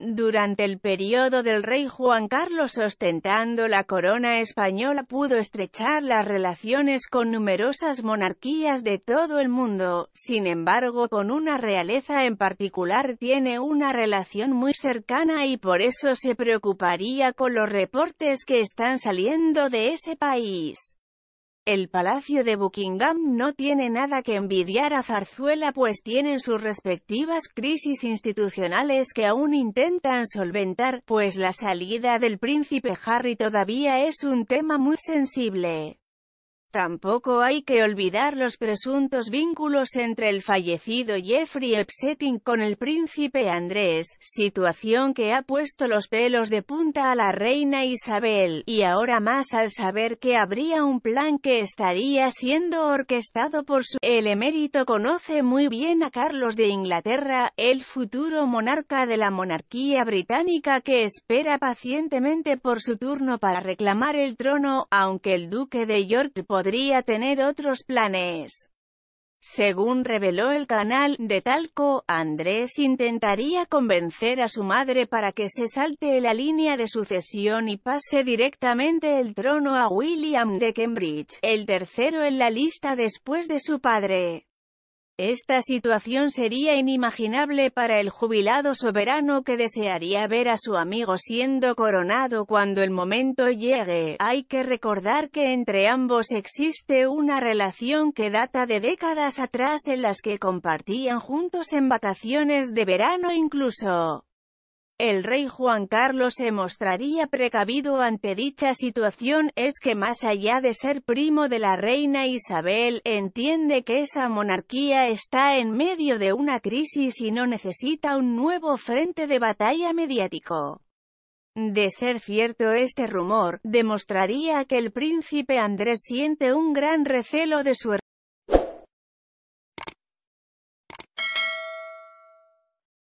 Durante el periodo del rey Juan Carlos ostentando la corona española pudo estrechar las relaciones con numerosas monarquías de todo el mundo, sin embargo con una realeza en particular tiene una relación muy cercana y por eso se preocuparía con los reportes que están saliendo de ese país. El Palacio de Buckingham no tiene nada que envidiar a Zarzuela pues tienen sus respectivas crisis institucionales que aún intentan solventar, pues la salida del príncipe Harry todavía es un tema muy sensible. Tampoco hay que olvidar los presuntos vínculos entre el fallecido Jeffrey Epstein con el príncipe Andrés, situación que ha puesto los pelos de punta a la reina Isabel, y ahora más al saber que habría un plan que estaría siendo orquestado por su... El emérito conoce muy bien a Carlos de Inglaterra, el futuro monarca de la monarquía británica que espera pacientemente por su turno para reclamar el trono, aunque el duque de York podría tener otros planes. Según reveló el canal de Talco, Andrés intentaría convencer a su madre para que se salte la línea de sucesión y pase directamente el trono a William de Cambridge, el tercero en la lista después de su padre. Esta situación sería inimaginable para el jubilado soberano que desearía ver a su amigo siendo coronado cuando el momento llegue. Hay que recordar que entre ambos existe una relación que data de décadas atrás en las que compartían juntos en vacaciones de verano incluso. El rey Juan Carlos se mostraría precavido ante dicha situación, es que más allá de ser primo de la reina Isabel, entiende que esa monarquía está en medio de una crisis y no necesita un nuevo frente de batalla mediático. De ser cierto este rumor, demostraría que el príncipe Andrés siente un gran recelo de su